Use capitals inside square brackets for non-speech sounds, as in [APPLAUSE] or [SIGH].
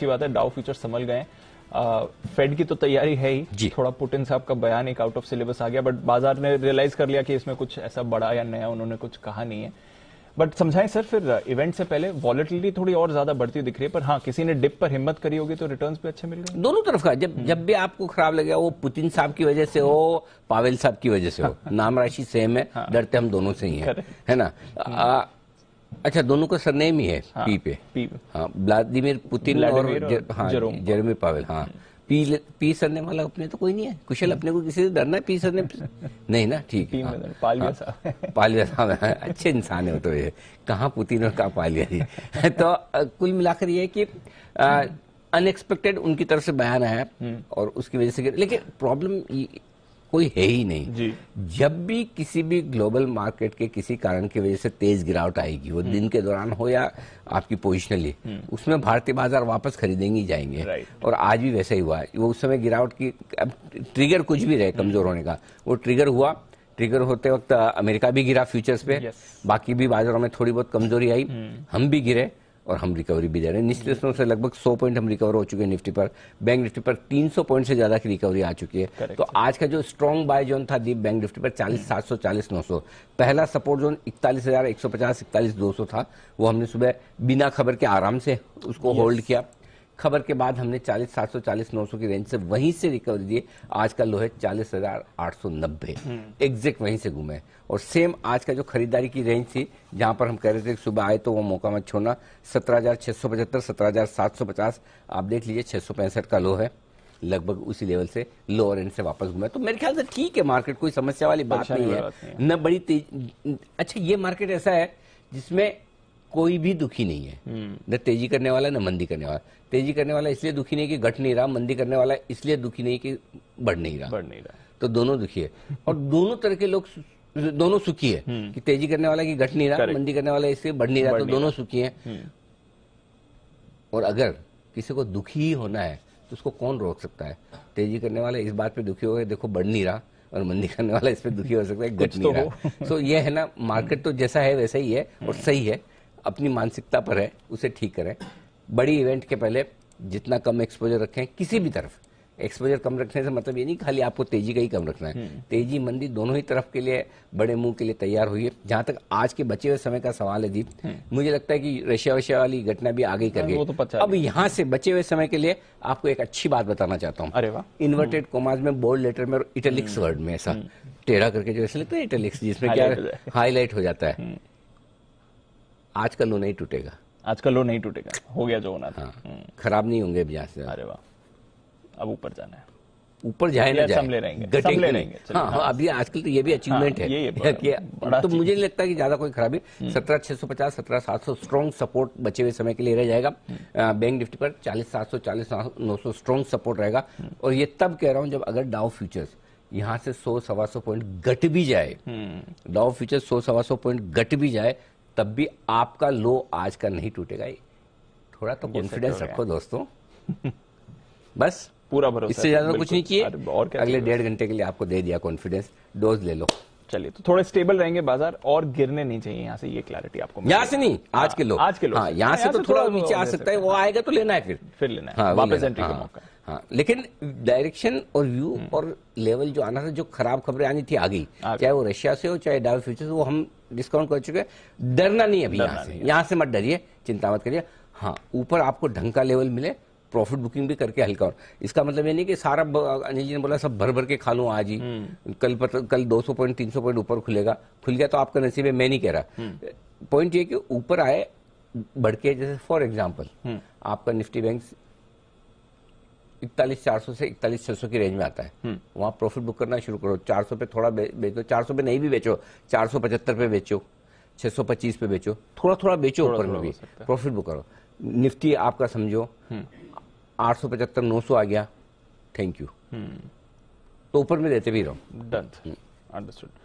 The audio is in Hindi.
अच्छी बात है डाउ फ्यूचर संभल गए फेड की तो तैयारी है ही जी. थोड़ा पुटिन साहब का बयान एक आउट ऑफ सिलेबस आ गया बट बाजार ने रियलाइज कर लिया कि इसमें कुछ ऐसा बड़ा या नया उन्होंने कुछ कहा नहीं है बट समझाएं सर फिर इवेंट से पहले वॉलिटिलिटी थोड़ी और ज्यादा बढ़ती दिख रही है पर हाँ किसी ने डिप पर हिम्मत करी होगी तो रिटर्न्स भी अच्छे मिल गए दोनों तरफ का जब हम्म। जब भी आपको खराब लगे वो पुतिन साहब की वजह से हो पावेल साहब की वजह से हो हाँ। नाम राशि सेम है हाँ। डरते हम दोनों से ही है है ना अच्छा दोनों का सरनेम ही है हाँ, पी पे पी पे हाँ व्लादिमिर पुतिन और जर, हाँ, पावेल हाँ पी पी सरनेम वाला अपने तो कोई नहीं है कुशल हम्म। अपने को किसी से डरना है पी सरनेम नहीं ना ठीक है हाँ। मतलब हाँ। [LAUGHS] पालिया साहब पालिया साहब अच्छे इंसान है तो ये कहाँ पुतिन और कहाँ पालिया जी [LAUGHS] तो कुल मिलाकर ये कि अनएक्सपेक्टेड हम्म। उनकी तरफ से बयान आया हम्म। और उसकी वजह से लेकिन प्रॉब्लम कोई है ही नहीं जी। जब भी किसी भी ग्लोबल मार्केट के किसी कारण की वजह से तेज गिरावट आएगी वो हम्म। दिन के दौरान हो या आपकी पोजिशनली हम्म। उसमें भारतीय बाजार वापस खरीदेंगे जाएंगे और आज भी वैसा ही हुआ है वो उस समय गिरावट की अब ट्रिगर कुछ भी रहे कमजोर हम्म। होने का वो ट्रिगर हुआ ट्रिगर होते वक्त अमेरिका भी गिरा फ्यूचर्स पे बाकी भी बाजारों में थोड़ी बहुत कमजोरी आई हम भी गिरे और हम रिकवरी भी दे रहे हैं निचले स्तरों से लगभग 100 पॉइंट हम रिकवर हो चुके हैं निफ्टी पर बैंक निफ्टी पर 300 पॉइंट से ज्यादा की रिकवरी आ चुकी है Correct. तो आज का जो स्ट्रॉन्ग बाय जोन था दीप बैंक निफ्टी पर चालीस सात सौ चालीस नौ सौ पहला सपोर्ट जोन इकतालीस हजार एक सौ पचास इकतालीस दो सौ था वो हमने सुबह बिना खबर के आराम से उसको होल्ड yes. किया खबर के बाद हमने 40 740 900 की रेंज से वहीं से रिकवरी दिए आज का लो है चालीस हजार आठ सौ नब्बे एग्जैक्ट हम्म। वहीं से घूमे और सेम आज का जो खरीदारी की रेंज थी जहां पर हम कह रहे थे सुबह आए तो वो मौका मत छोड़ना सत्रह हजार छह सौ पचहत्तर सत्रह हजार सात सौ पचास आप देख लीजिए छह सौ पैंसठ का लो है लगभग उसी लेवल से लोअर एंड से वापस घूमे तो मेरे ख्याल से ठीक है मार्केट कोई समस्या वाली अच्छा बात नहीं है न बड़ी तेज अच्छा ये मार्केट ऐसा है जिसमें कोई भी दुखी नहीं है हम्म। न तेजी करने वाला न मंदी करने वाला तेजी करने वाला इसलिए दुखी नहीं कि घट नहीं रहा मंदी करने वाला इसलिए दुखी नहीं कि बढ़ नहीं रहा बढ़ नहीं रहा तो दोनों दुखी है और दोनों तरह के लोग दोनों सुखी है हम्म। कि तेजी करने वाला की घट नहीं रहा मंदी करने वाला इसलिए बढ़ नहीं रहा तो दोनों सुखी है हम्म। और अगर किसी को दुखी ही होना है तो उसको कौन रोक सकता है तेजी करने वाला इस बात पे दुखी गया देखो बढ़ नहीं रहा और मंदी करने वाला इस पे दुखी हो सकता है घट नहीं तो रहा सो यह ये है ना मार्केट तो जैसा है वैसा ही है और सही है अपनी मानसिकता पर है उसे ठीक करें बड़ी इवेंट के पहले जितना कम एक्सपोजर रखें किसी भी तरफ एक्सपोजर कम रखने से मतलब ये नहीं खाली आपको तेजी का ही कम रखना है हम्म। तेजी मंदी दोनों ही तरफ के लिए बड़े मुंह के लिए तैयार हुई है जहां तक आज के बचे हुए समय का सवाल है जीत हम्म। मुझे लगता है कि रशिया वशिया वाली घटना भी आगे कर हाँ, गई तो अब यहाँ से बचे हुए समय के लिए आपको एक अच्छी बात बताना चाहता हूँ इन्वर्टेड कोमाज में बोल्ड लेटर में और इटलिक्स हम्म। वर्ड में ऐसा टेढ़ा करके जो ऐसे लगता है इटेलिक्स जिसमें क्या हाईलाइट हो जाता है आज का लो नहीं टूटेगा आज का लो नहीं टूटेगा हो गया जो होना था हाँ, हम्म। खराब नहीं होंगे अब यहाँ से अरे वाह अब ऊपर जाना है ऊपर जाए ना जाए घटे रहेंगे हाँ, हाँ, अभी आजकल तो ये भी अचीवमेंट हाँ, है ये [LAUGHS] बड़ा, तो मुझे नहीं लगता कि ज्यादा कोई खराबी हम्म। सत्रह छह सौ पचास सत्रह सात सौ स्ट्रॉन्ग सपोर्ट बचे हुए समय के लिए रह जाएगा बैंक हम्म। निफ्टी पर चालीस सात सौ चालीस नौ सौ स्ट्रॉन्ग सपोर्ट रहेगा और ये तब कह रहा हूँ जब अगर डाउ फ्यूचर्स यहाँ से सौ सवा सौ पॉइंट घट भी जाए डाउ फ्यूचर्स सौ सवा सौ पॉइंट घट भी जाए तब भी आपका लो आज का नहीं टूटेगा थोड़ा तो कॉन्फिडेंस रखो दोस्तों बस पूरा भरोसा इससे ज्यादा तो कुछ नहीं किए और अगले डेढ़ घंटे के लिए आपको दे दिया कॉन्फिडेंस डोज ले लो चलिए तो थोड़े स्टेबल रहेंगे बाजार और गिरने नहीं चाहिए यहाँ से ये क्लैरिटी आपको यहाँ से नहीं आज हाँ, के लोग आज के लोग हाँ, यहाँ से तो थोड़ा नीचे आ सकता है वो आएगा तो लेना है फिर फिर लेना है हाँ, वापस एंट्री का मौका हाँ, लेकिन डायरेक्शन और व्यू हम्म। और लेवल जो आना था जो खराब खबरें आनी थी आ गई चाहे वो रशिया से हो चाहे डायो फ्यूचर से वो हम डिस्काउंट कर चुके डरना नहीं अभी यहाँ से यहाँ से मत डरिए चिंता मत करिए हाँ ऊपर आपको ढंग का लेवल मिले प्रॉफिट बुकिंग भी करके हल्का और इसका मतलब ये नहीं कि सारा अनिल जी ने बोला सब भर भर के खा लू आज ही हम्म। कल पर, कल 200 पॉइंट 300 पॉइंट ऊपर खुलेगा खुल गया तो आपका नसीब है मैं नहीं कह रहा पॉइंट हम्म। ये कि ऊपर आए बढ़ के जैसे फॉर एग्जाम्पल आपका निफ्टी बैंक इकतालीस चार सौ से इकतालीस छह सौ की रेंज में आता है हम्म। वहाँ प्रॉफिट बुक करना शुरू करो चार सौ पे थोड़ा बेच दो चार सौ पे नहीं भी बेचो चार सौ पचहत्तर पे बेचो छह सौ पच्चीस पे बेचो थोड़ा थोड़ा बेचो ऊपर में भी प्रॉफिट बुक करो निफ्टी आपका समझो हम्म। आठ सौ पचहत्तर नौ सौ आ गया थैंक यू हम्म। तो ऊपर में देते भी रहो डन अंडरस्टूड